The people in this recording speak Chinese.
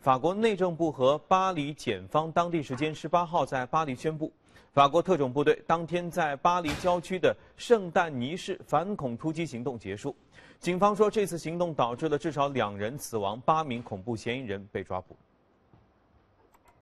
法国内政部和巴黎检方当地时间十八号在巴黎宣布，法国特种部队当天在巴黎郊区的圣诞尼市反恐突击行动结束。警方说，这次行动导致了至少两人死亡，八名恐怖嫌疑人被抓捕。